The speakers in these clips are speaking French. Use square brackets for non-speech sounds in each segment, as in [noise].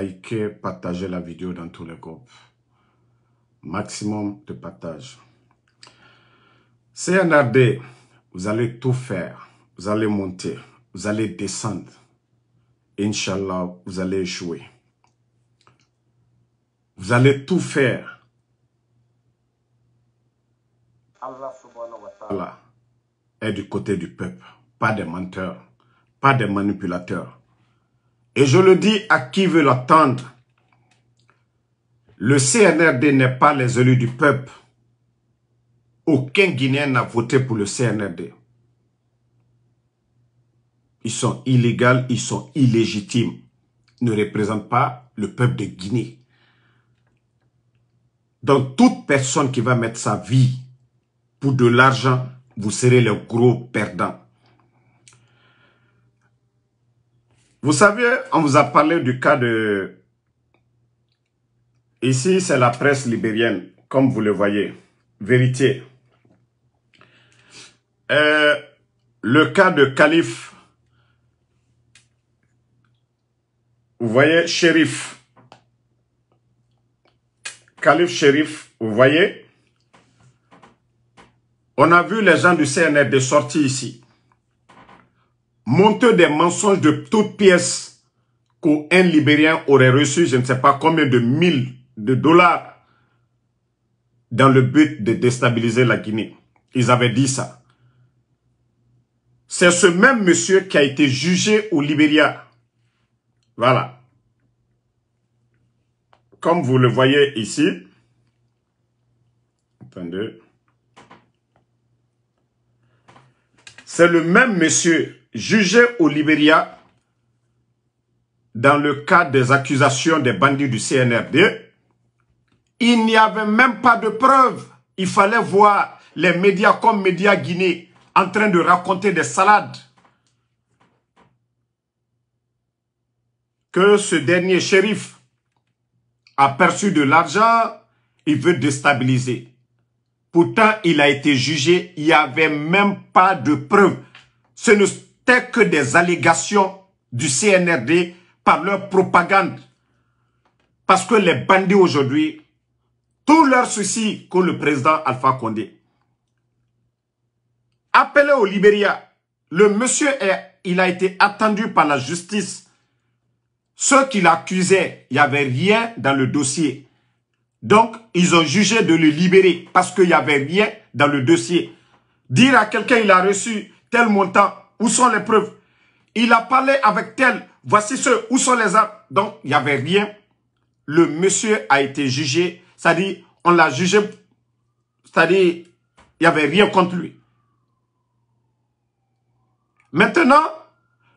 Likez, partagez la vidéo dans tous les groupes. Maximum de partage. CNRD, vous allez tout faire. Vous allez monter. Vous allez descendre. Inch'Allah, vous allez échouer. Vous allez tout faire. Allah est du côté du peuple. Pas des menteurs. Pas des manipulateurs. Et je le dis à qui veut l'attendre, le CNRD n'est pas les élus du peuple. Aucun Guinéen n'a voté pour le CNRD. Ils sont illégaux, ils sont illégitimes. Ils ne représentent pas le peuple de Guinée. Donc toute personne qui va mettre sa vie pour de l'argent, vous serez le gros perdant. Vous savez, on vous a parlé du cas de... Ici, c'est la presse libérienne, comme vous le voyez. Vérité. Euh, le cas de calife. Vous voyez, shérif. Calife shérif, vous voyez. On a vu les gens du CNR de sortir ici monteur des mensonges de toutes pièces qu'un Libérien aurait reçu, je ne sais pas combien de mille de dollars, dans le but de déstabiliser la Guinée. Ils avaient dit ça. C'est ce même monsieur qui a été jugé au Libéria. Voilà. Comme vous le voyez ici. Attendez. C'est le même monsieur jugé au Libéria dans le cas des accusations des bandits du CNRD, il n'y avait même pas de preuves. Il fallait voir les médias comme Média Guinée en train de raconter des salades. Que ce dernier shérif a perçu de l'argent, il veut déstabiliser. Pourtant, il a été jugé, il n'y avait même pas de preuves. Ce ne telles que des allégations du CNRD par leur propagande. Parce que les bandits aujourd'hui, tout leur souci que le président Alpha Condé. Appelé au Libéria, le monsieur, il a été attendu par la justice. Ceux qui l'accusaient, il n'y avait rien dans le dossier. Donc, ils ont jugé de le libérer parce qu'il n'y avait rien dans le dossier. Dire à quelqu'un il a reçu tel montant, où sont les preuves Il a parlé avec tel. Voici ce Où sont les armes Donc, il n'y avait rien. Le monsieur a été jugé. C'est-à-dire, on l'a jugé. C'est-à-dire, il n'y avait rien contre lui. Maintenant,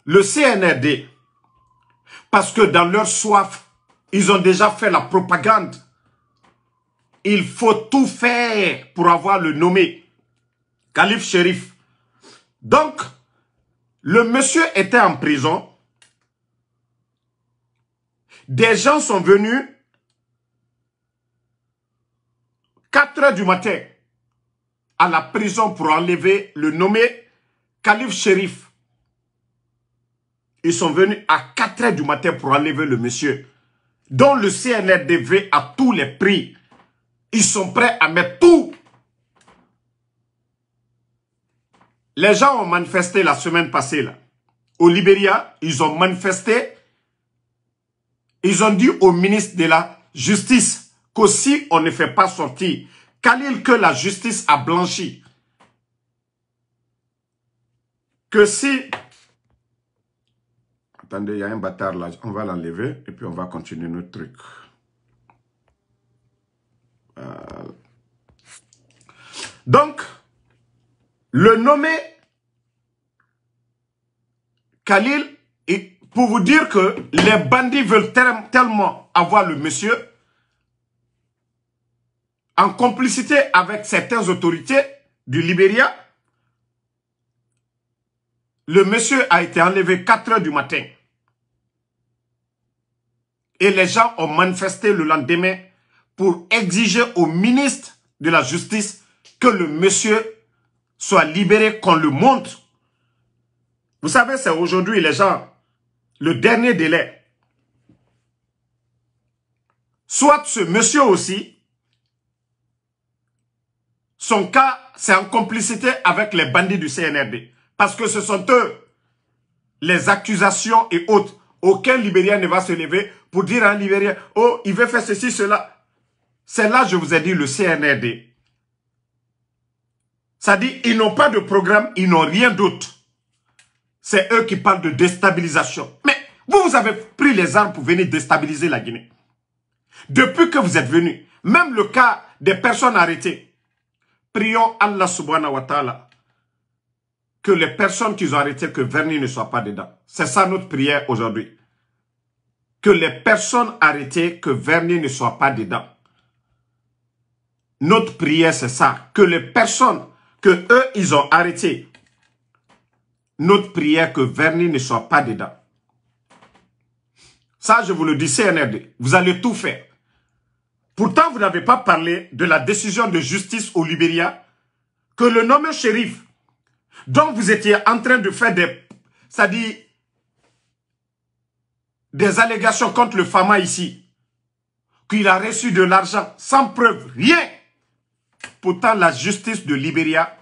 le CNRD, parce que dans leur soif, ils ont déjà fait la propagande. Il faut tout faire pour avoir le nommé. Calife shérif. Donc, le monsieur était en prison. Des gens sont venus 4 heures du matin à la prison pour enlever le nommé calife shérif. Ils sont venus à 4 heures du matin pour enlever le monsieur, dont le CNRDV à tous les prix. Ils sont prêts à mettre tout Les gens ont manifesté la semaine passée, là. Au Libéria, ils ont manifesté. Ils ont dit au ministre de la Justice que si on ne fait pas sortir l'île que la justice a blanchi, que si... Attendez, il y a un bâtard là, on va l'enlever et puis on va continuer notre truc. Euh. Donc, le nommé Khalil, pour vous dire que les bandits veulent tellement avoir le monsieur, en complicité avec certaines autorités du Libéria, le monsieur a été enlevé 4 heures du matin. Et les gens ont manifesté le lendemain pour exiger au ministre de la Justice que le monsieur soit libéré, qu'on le montre vous savez, c'est aujourd'hui, les gens, le dernier délai. Soit ce monsieur aussi, son cas, c'est en complicité avec les bandits du CNRD. Parce que ce sont eux, les accusations et autres. Aucun Libérien ne va se lever pour dire à un Libérien, oh, il veut faire ceci, cela. C'est là, je vous ai dit, le CNRD. Ça dit, ils n'ont pas de programme, ils n'ont rien d'autre. C'est eux qui parlent de déstabilisation. Mais vous, vous avez pris les armes pour venir déstabiliser la Guinée. Depuis que vous êtes venus, même le cas des personnes arrêtées, prions Allah subhanahu wa ta'ala que les personnes qu'ils ont arrêtées, que Vernier ne soit pas dedans. C'est ça notre prière aujourd'hui. Que les personnes arrêtées, que Vernier ne soit pas dedans. Notre prière, c'est ça. Que les personnes que eux, ils ont arrêtées, notre prière que Verni ne soit pas dedans. Ça, je vous le dis, CNRD, vous allez tout faire. Pourtant, vous n'avez pas parlé de la décision de justice au Libéria que le nommé shérif, dont vous étiez en train de faire des, ça dit, des allégations contre le FAMA ici, qu'il a reçu de l'argent sans preuve, rien. Pourtant, la justice de Libéria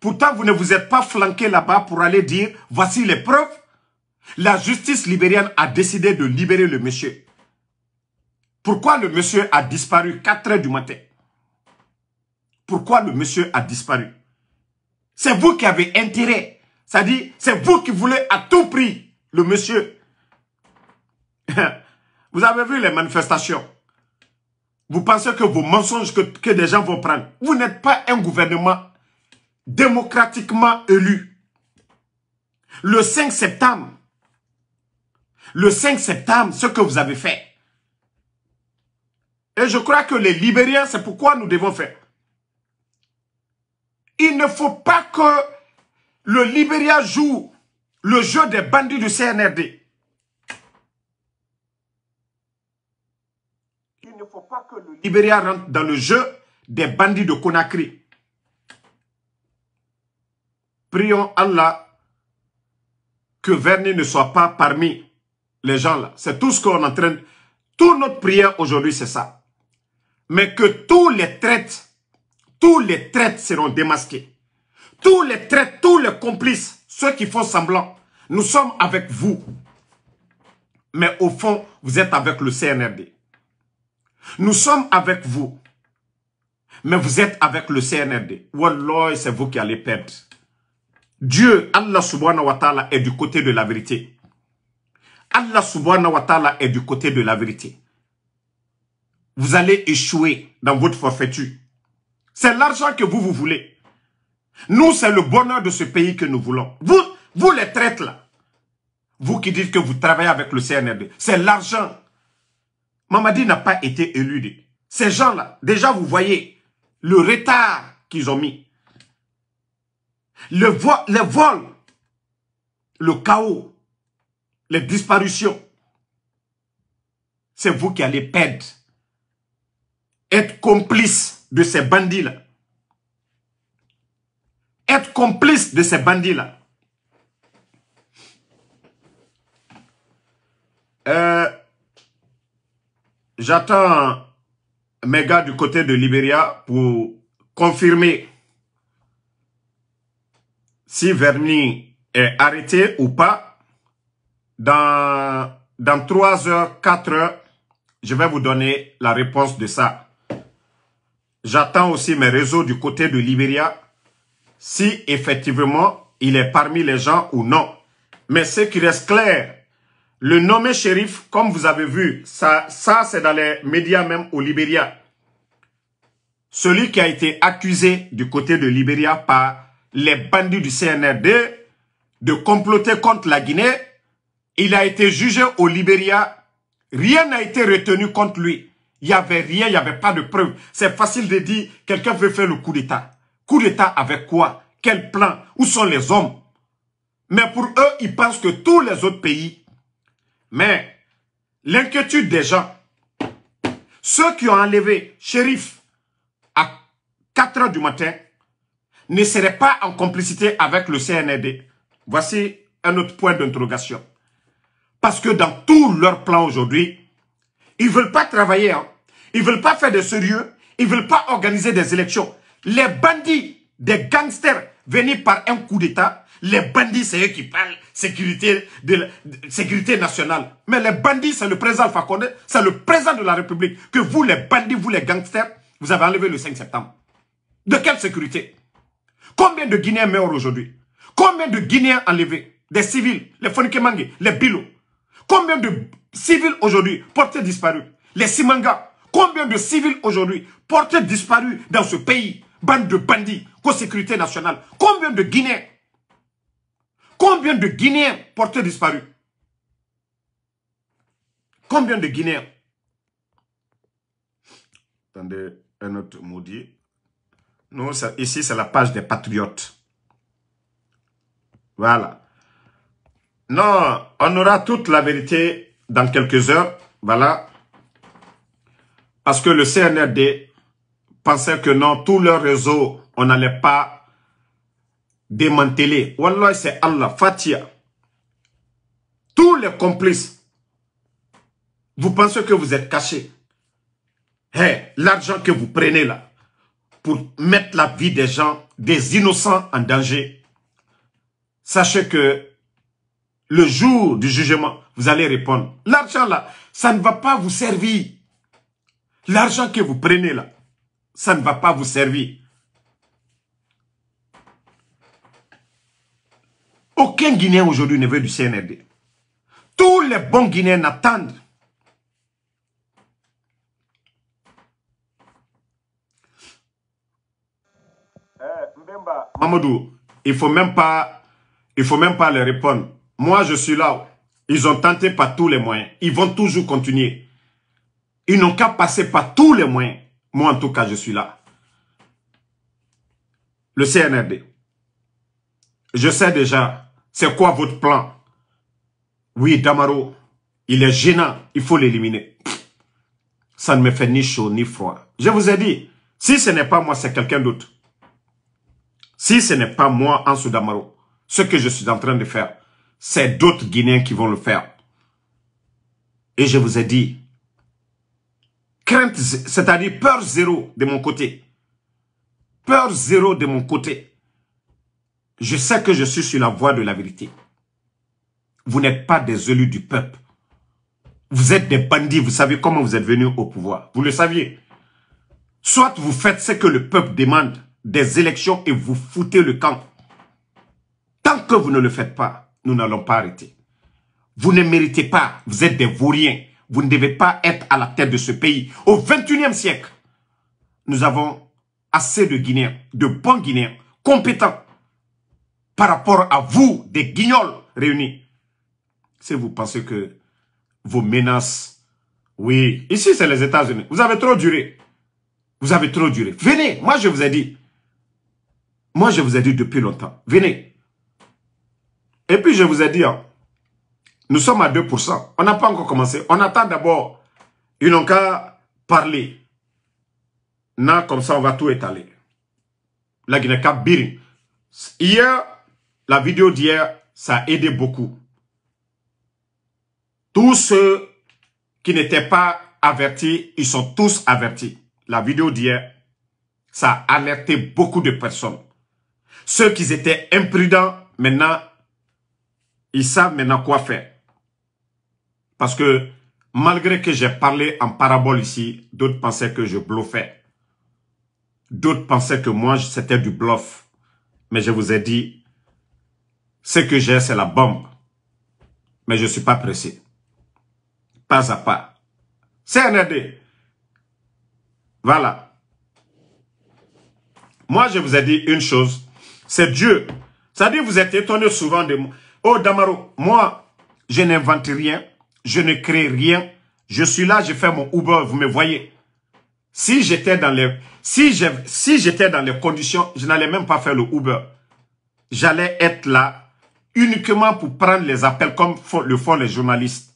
Pourtant, vous ne vous êtes pas flanqué là-bas pour aller dire, voici les preuves. La justice libérienne a décidé de libérer le monsieur. Pourquoi le monsieur a disparu 4 heures du matin Pourquoi le monsieur a disparu C'est vous qui avez intérêt. C'est-à-dire, c'est vous qui voulez à tout prix le monsieur. [laughs] Vous avez vu les manifestations. Vous pensez que vos mensonges que, que des gens vont prendre. Vous n'êtes pas un gouvernement démocratiquement élu. Le 5 septembre, le 5 septembre, ce que vous avez fait. Et je crois que les Libériens, c'est pourquoi nous devons faire. Il ne faut pas que le Libéria joue le jeu des bandits du CNRD. Il ne faut pas que le Libéria rentre dans le jeu des bandits de Conakry. Prions Allah que Verne ne soit pas parmi les gens là. C'est tout ce qu'on entraîne. Tout notre prière aujourd'hui, c'est ça. Mais que tous les traites, tous les traites seront démasqués. Tous les traites, tous les complices, ceux qui font semblant, nous sommes avec vous. Mais au fond, vous êtes avec le CNRD. Nous sommes avec vous. Mais vous êtes avec le CNRD. Wallah, c'est vous qui allez perdre. Dieu, Allah subhanahu wa ta'ala, est du côté de la vérité. Allah subhanahu wa ta'ala est du côté de la vérité. Vous allez échouer dans votre forfaiture. C'est l'argent que vous, vous voulez. Nous, c'est le bonheur de ce pays que nous voulons. Vous, vous les traites là. Vous qui dites que vous travaillez avec le CNRD. C'est l'argent. Mamadi n'a pas été élu. Ces gens-là, déjà vous voyez le retard qu'ils ont mis le vol, le chaos, les disparitions, c'est vous qui allez perdre. Être complice de ces bandits-là. Être complice de ces bandits-là. Euh, j'attends mes gars du côté de Liberia pour confirmer si Verni est arrêté ou pas, dans, dans 3 heures, 4 heures, je vais vous donner la réponse de ça. J'attends aussi mes réseaux du côté de Libéria, si effectivement il est parmi les gens ou non. Mais ce qui reste clair, le nommé shérif, comme vous avez vu, ça, ça c'est dans les médias même au Libéria. Celui qui a été accusé du côté de Libéria par les bandits du CNRD de comploter contre la Guinée. Il a été jugé au Libéria. Rien n'a été retenu contre lui. Il n'y avait rien, il n'y avait pas de preuves. C'est facile de dire, quelqu'un veut faire le coup d'État. Coup d'État avec quoi Quel plan Où sont les hommes Mais pour eux, ils pensent que tous les autres pays. Mais l'inquiétude des gens, ceux qui ont enlevé shérif à 4 heures du matin, ne serait pas en complicité avec le CNRD. E Voici un autre point d'interrogation. Parce que dans tout leur plan aujourd'hui, ils veulent pas travailler, ils hein. ils veulent pas faire de sérieux, ils veulent pas organiser des élections. Les bandits, des gangsters venus par un coup d'État, les bandits, c'est eux qui parlent sécurité, de, sécurité nationale. Mais les bandits, c'est le président Fakonde, c'est le président de la République. Que vous, les bandits, vous, les gangsters, vous avez enlevé le 5 septembre. De quelle sécurité Combien de Guinéens meurent aujourd'hui Combien de Guinéens enlevés Des civils, les Mange, les Bilo. Combien de civils aujourd'hui portés disparus Les Simanga. Combien de civils aujourd'hui portés disparus dans ce pays Bande de bandits, co-sécurité nationale. Combien de Guinéens Combien de Guinéens portés disparus Combien de Guinéens Attendez, un autre maudit ici, c'est la page des patriotes. Voilà. Non, on aura toute la vérité dans quelques heures. Voilà. Parce que le CNRD pensait que non, tout leur réseau, on n'allait pas démanteler. Wallah, c'est Allah, Fatia. Tous les complices, vous pensez que vous êtes cachés. Hé, hein, L'argent que vous prenez là, pour mettre la vie des gens, des innocents en danger, sachez que le jour du jugement, vous allez répondre. L'argent là, ça ne va pas vous servir. L'argent que vous prenez là, ça ne va pas vous servir. Aucun Guinéen aujourd'hui ne veut du CNRD. Tous les bons Guinéens n'attendent Mamadou, il faut même pas, il faut même pas leur répondre. Moi, je suis là. Ils ont tenté par tous les moyens. Ils vont toujours continuer. Ils n'ont qu'à passer par tous les moyens. Moi, en tout cas, je suis là. Le CNRD. Je sais déjà, c'est quoi votre plan Oui, Damaro, il est gênant. Il faut l'éliminer. Ça ne me fait ni chaud ni froid. Je vous ai dit, si ce n'est pas moi, c'est quelqu'un d'autre. Si ce n'est pas moi, Ansou Damaro, ce que je suis en train de faire, c'est d'autres Guinéens qui vont le faire. Et je vous ai dit, crainte, c'est-à-dire peur zéro de mon côté. Peur zéro de mon côté. Je sais que je suis sur la voie de la vérité. Vous n'êtes pas des élus du peuple. Vous êtes des bandits. Vous savez comment vous êtes venus au pouvoir. Vous le saviez. Soit vous faites ce que le peuple demande des élections et vous foutez le camp. Tant que vous ne le faites pas, nous n'allons pas arrêter. Vous ne méritez pas, vous êtes des vauriens. Vous ne devez pas être à la tête de ce pays. Au 21e siècle, nous avons assez de Guinéens, de bons Guinéens, compétents, par rapport à vous, des guignols réunis. Si vous pensez que vos menaces, oui, ici c'est les États-Unis, vous avez trop duré. Vous avez trop duré. Venez, moi je vous ai dit, moi, je vous ai dit depuis longtemps, venez. Et puis, je vous ai dit, hein, nous sommes à 2%. On n'a pas encore commencé. On attend d'abord. Ils n'ont qu'à parler. Non, comme ça, on va tout étaler. La guinée bir Hier, la vidéo d'hier, ça a aidé beaucoup. Tous ceux qui n'étaient pas avertis, ils sont tous avertis. La vidéo d'hier, ça a alerté beaucoup de personnes. Ceux qui étaient imprudents, maintenant, ils savent maintenant quoi faire. Parce que malgré que j'ai parlé en parabole ici, d'autres pensaient que je bluffais. D'autres pensaient que moi, c'était du bluff. Mais je vous ai dit, ce que j'ai, c'est la bombe. Mais je ne suis pas pressé. Pas à pas. C'est aidé. Voilà. Moi, je vous ai dit une chose. C'est Dieu. C'est-à-dire, vous êtes étonné souvent de moi. Oh, Damaro, moi, je n'invente rien. Je ne crée rien. Je suis là, je fais mon Uber, vous me voyez. Si j'étais dans les, si si j'étais dans les conditions, je n'allais même pas faire le Uber. J'allais être là uniquement pour prendre les appels comme le font les journalistes.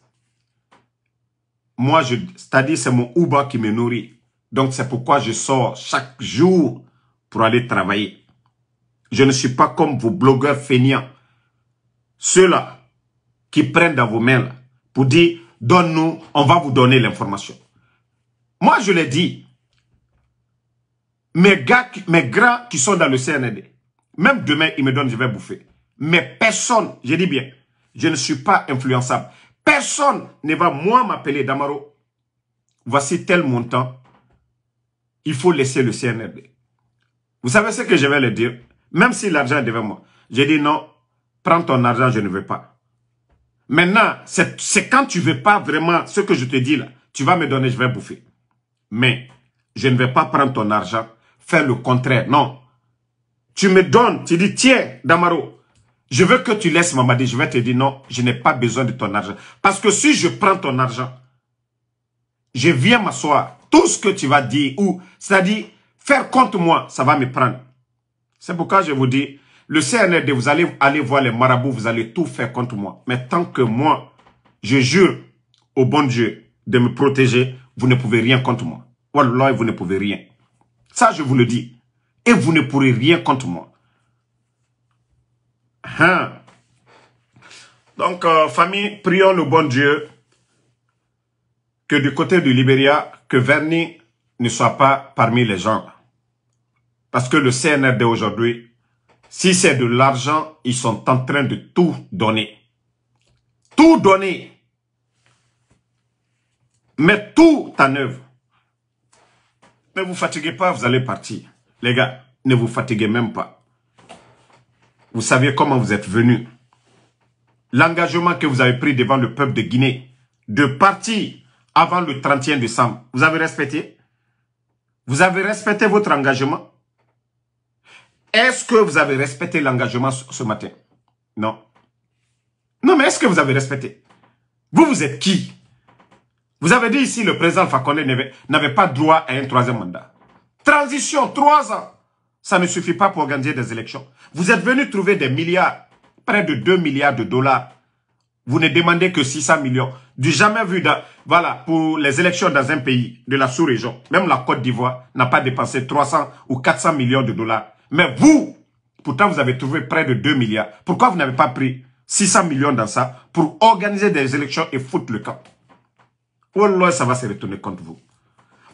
Moi, je, c'est-à-dire, c'est mon Uber qui me nourrit. Donc, c'est pourquoi je sors chaque jour pour aller travailler. Je ne suis pas comme vos blogueurs feignants. Ceux-là qui prennent dans vos mains pour dire donne-nous, on va vous donner l'information. Moi, je l'ai dis, Mes gars, mes grands qui sont dans le CNRD, même demain, ils me donnent, je vais bouffer. Mais personne, je dis bien, je ne suis pas influençable. Personne ne va, moi, m'appeler Damaro. Voici tel montant. Il faut laisser le CNRD. Vous savez ce que je vais leur dire même si l'argent est devant moi. J'ai dit non, prends ton argent, je ne veux pas. Maintenant, c'est quand tu veux pas vraiment ce que je te dis là. Tu vas me donner, je vais bouffer. Mais je ne vais pas prendre ton argent, faire le contraire. Non. Tu me donnes, tu dis, tiens, Damaro, je veux que tu laisses Mamadi. Je vais te dire, non, je n'ai pas besoin de ton argent. Parce que si je prends ton argent, je viens m'asseoir. Tout ce que tu vas dire, ou, c'est-à-dire, faire contre moi, ça va me prendre. C'est pourquoi je vous dis, le CNRD, vous allez aller voir les marabouts, vous allez tout faire contre moi. Mais tant que moi, je jure au bon Dieu de me protéger, vous ne pouvez rien contre moi. Wallah, vous ne pouvez rien. Ça, je vous le dis. Et vous ne pourrez rien contre moi. Hein? Donc, euh, famille, prions le bon Dieu que du côté du Libéria, que Verny ne soit pas parmi les gens. Parce que le CNRD aujourd'hui, si c'est de l'argent, ils sont en train de tout donner. Tout donner. mais tout en œuvre. Ne vous fatiguez pas, vous allez partir. Les gars, ne vous fatiguez même pas. Vous savez comment vous êtes venus. L'engagement que vous avez pris devant le peuple de Guinée de partir avant le 31 décembre, vous avez respecté Vous avez respecté votre engagement est-ce que vous avez respecté l'engagement ce matin Non. Non, mais est-ce que vous avez respecté Vous, vous êtes qui Vous avez dit ici, le président Fakonde n'avait pas droit à un troisième mandat. Transition, trois ans. Ça ne suffit pas pour organiser des élections. Vous êtes venu trouver des milliards, près de 2 milliards de dollars. Vous ne demandez que 600 millions. Du jamais vu, voilà, pour les élections dans un pays de la sous-région. Même la Côte d'Ivoire n'a pas dépensé 300 ou 400 millions de dollars mais vous, pourtant, vous avez trouvé près de 2 milliards. Pourquoi vous n'avez pas pris 600 millions dans ça pour organiser des élections et foutre le camp Wallah, ça va se retourner contre vous.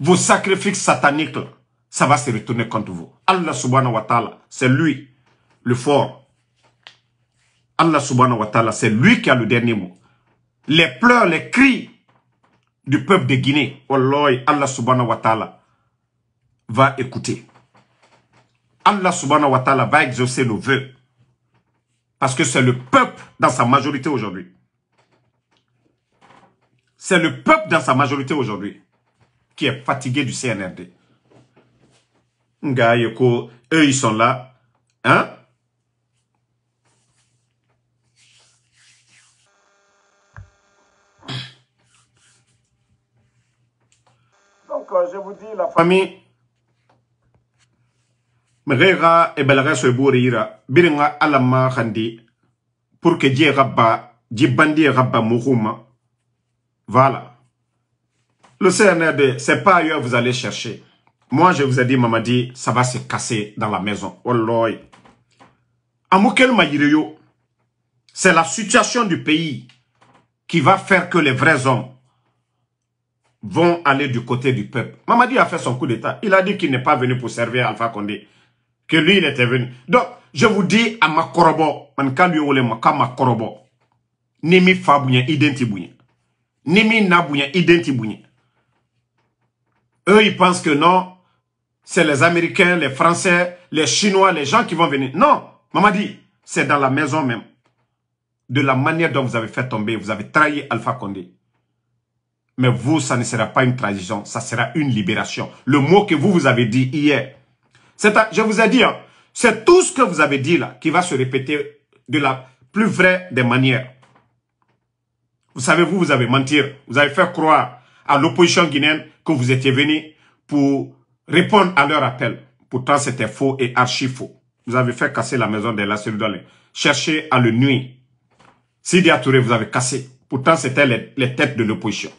Vos sacrifices sataniques, ça va se retourner contre vous. Allah subhanahu wa ta'ala, c'est lui, le fort. Allah subhanahu wa ta'ala, c'est lui qui a le dernier mot. Les pleurs, les cris du peuple de Guinée, Wallah, Allah subhanahu wa ta'ala, va écouter. Allah subhanahu wa ta'ala va exaucer nos voeux. Parce que c'est le peuple dans sa majorité aujourd'hui. C'est le peuple dans sa majorité aujourd'hui qui est fatigué du CNRD. Ngaïeko, eux, ils sont là. Hein? Donc, euh, je vous dis, la famille, que e e voilà le CNRD e c'est pas ailleurs vous allez chercher moi je vous ai dit Mamadi ça va se casser dans la maison oh, c'est la situation du pays qui va faire que les vrais hommes vont aller du côté du peuple. Mamadi a fait son coup d'État. Il a dit qu'il n'est pas venu pour servir Alpha Condé que lui, il était venu. Donc, je vous dis à ma corobo... man ma Nimi identi Nimi na Eux, ils pensent que non, c'est les Américains, les Français, les Chinois, les gens qui vont venir. Non, maman dit, c'est dans la maison même. De la manière dont vous avez fait tomber, vous avez trahi Alpha Condé. Mais vous, ça ne sera pas une trahison, ça sera une libération. Le mot que vous vous avez dit hier, je vous ai dit, hein, c'est tout ce que vous avez dit là qui va se répéter de la plus vraie des manières. Vous savez, vous, vous avez menti. Vous avez fait croire à l'opposition guinéenne que vous étiez venu pour répondre à leur appel. Pourtant, c'était faux et archi faux. Vous avez fait casser la maison de la cellule Cherchez à le nuire. Sidi Touré, vous avez cassé. Pourtant, c'était les, les, têtes de l'opposition.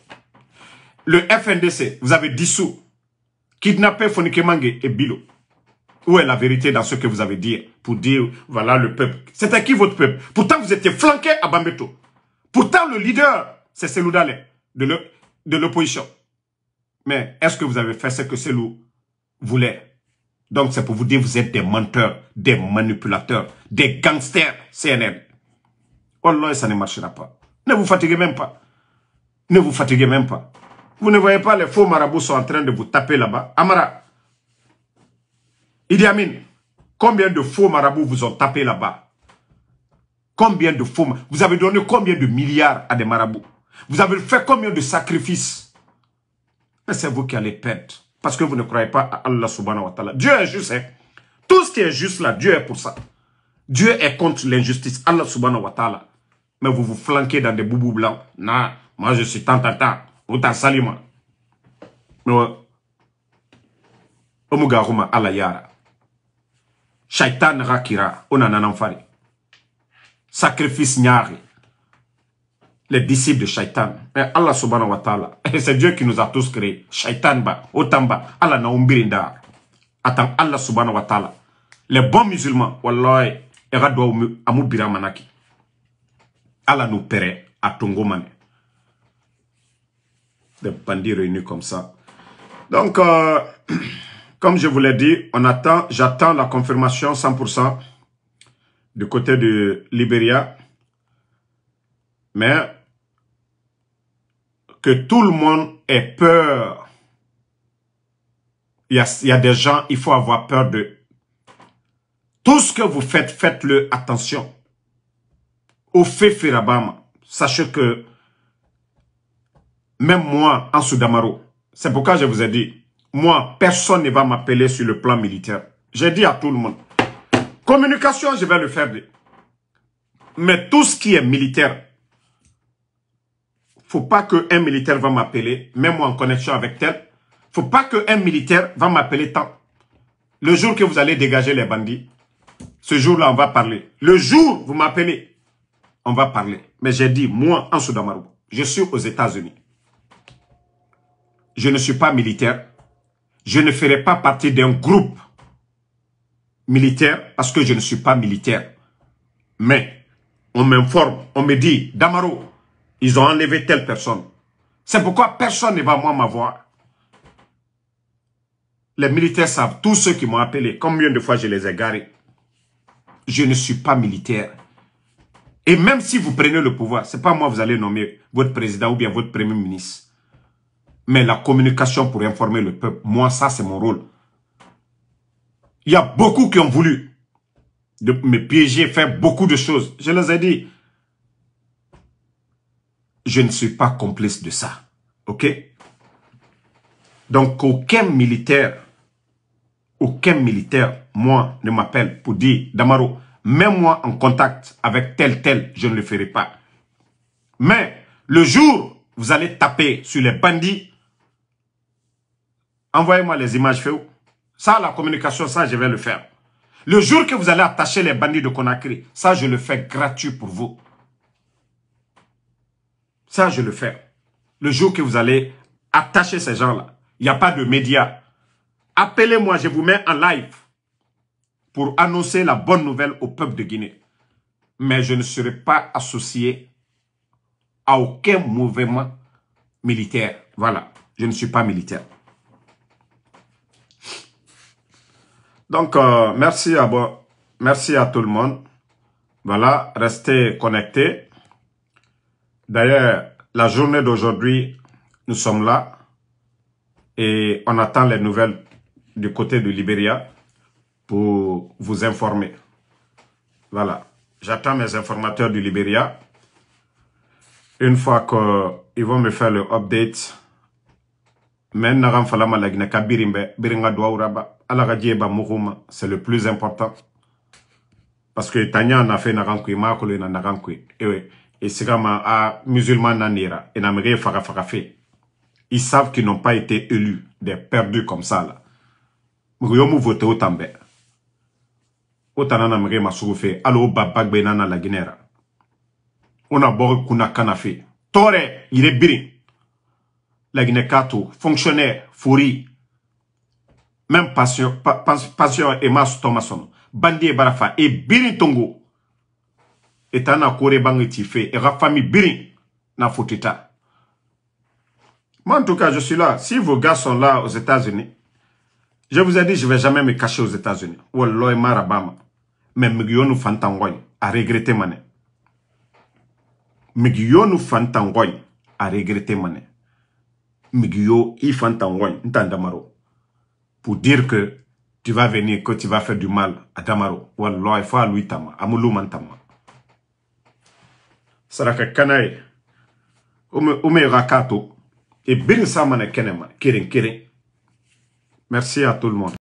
Le FNDC, vous avez dissous. Kidnappé Fonike et Bilo. Où est la vérité dans ce que vous avez dit pour dire, voilà le peuple C'était qui votre peuple Pourtant, vous étiez flanqué à Bambeto. Pourtant, le leader, c'est Selou Dalé, de l'opposition. Mais est-ce que vous avez fait ce que Selou voulait Donc, c'est pour vous dire, vous êtes des menteurs, des manipulateurs, des gangsters CNN. Oh, là, ça ne marchera pas. Ne vous fatiguez même pas. Ne vous fatiguez même pas. Vous ne voyez pas, les faux marabouts sont en train de vous taper là-bas. Amara, Idi Amin, combien de faux marabouts vous ont tapé là-bas Combien de faux Vous avez donné combien de milliards à des marabouts Vous avez fait combien de sacrifices Mais c'est vous qui allez perdre. Parce que vous ne croyez pas à Allah subhanahu wa ta'ala. Dieu est juste. Hein? Tout ce qui est juste là, Dieu est pour ça. Dieu est contre l'injustice. Allah subhanahu wa ta'ala. Mais vous vous flanquez dans des boubous blancs. Non, moi je suis tant, tant, tant. salima. Mais ouais. Omugaruma Allah shaitan rakira, on en sacrifice nyari. les disciples de shaitan et allah subhanahu wa ta'ala [laughs] c'est dieu qui nous a tous créés shaitan ba otamba allah na umbirinda atam allah subhanahu wa ta'ala les bons musulmans wallahi Et radwa amubira manaki. allah nous paierait à tongomane des bandits réunis comme ça donc euh, [clears throat] Comme je vous l'ai dit, on attend, j'attends la confirmation 100% du côté de Liberia. Mais que tout le monde ait peur. Il y, a, des gens, il faut avoir peur de Tout ce que vous faites, faites-le attention. Au fait Firabama, sachez que même moi, en Soudamaro, c'est pourquoi je vous ai dit, moi, personne ne va m'appeler sur le plan militaire. J'ai dit à tout le monde, communication, je vais le faire. Mais tout ce qui est militaire, faut pas qu'un militaire va m'appeler, même moi en connexion avec tel. Faut pas qu'un militaire va m'appeler tant. Le jour que vous allez dégager les bandits, ce jour-là, on va parler. Le jour, vous m'appelez, on va parler. Mais j'ai dit, moi, en Soudamarou, je suis aux États-Unis. Je ne suis pas militaire. Je ne ferai pas partie d'un groupe militaire parce que je ne suis pas militaire. Mais on m'informe, on me dit, Damaro, ils ont enlevé telle personne. C'est pourquoi personne ne va moi m'avoir. Les militaires savent, tous ceux qui m'ont appelé, combien de fois je les ai garés. Je ne suis pas militaire. Et même si vous prenez le pouvoir, c'est pas moi vous allez nommer votre président ou bien votre premier ministre. Mais la communication pour informer le peuple, moi, ça, c'est mon rôle. Il y a beaucoup qui ont voulu me piéger, faire beaucoup de choses. Je les ai dit. Je ne suis pas complice de ça. OK Donc, aucun militaire, aucun militaire, moi, ne m'appelle pour dire, Damaro, mets-moi en contact avec tel, tel, je ne le ferai pas. Mais, le jour, vous allez taper sur les bandits, Envoyez-moi les images Féo. Ça, la communication, ça, je vais le faire. Le jour que vous allez attacher les bandits de Conakry, ça, je le fais gratuit pour vous. Ça, je le fais. Le jour que vous allez attacher ces gens-là, il n'y a pas de médias. Appelez-moi, je vous mets en live pour annoncer la bonne nouvelle au peuple de Guinée. Mais je ne serai pas associé à aucun mouvement militaire. Voilà, je ne suis pas militaire. Donc, euh, merci, à, merci à tout le monde. Voilà, restez connectés. D'ailleurs, la journée d'aujourd'hui, nous sommes là et on attend les nouvelles du côté du Libéria pour vous informer. Voilà, j'attends mes informateurs du Libéria. Une fois qu'ils vont me faire le update, maintenant, c'est le plus important. Parce que Tanya n'a fait narankwe, Makolo n'a narankwe. Et c'est comme un musulman nanira, et n'a fait Ils savent qu'ils n'ont pas été élus, des perdus comme ça là. voté au Tambe. allo la Guinera. On a boré kuna Kanafé. Tore, il est biri. La Guinée fonctionnaire, fouri, même passion, Emma thomason bandi barafa et biri tongo tana kure bang bangi et rafami biri na fotita moi en tout cas je suis là si vos gars sont là aux États-Unis je vous ai dit je vais jamais me cacher aux États-Unis wallahi marabama mais fan fantangoy à regretter mané fan fantangoy à regretter mané migiyo i fantangoy ntandamaro pour dire que tu vas venir, que tu vas faire du mal à Damaro. faut à lui tama, amulu mantama. Saraka kanaye, ume, rakato, et bin samane kenema, kirin kirin. Merci à tout le monde.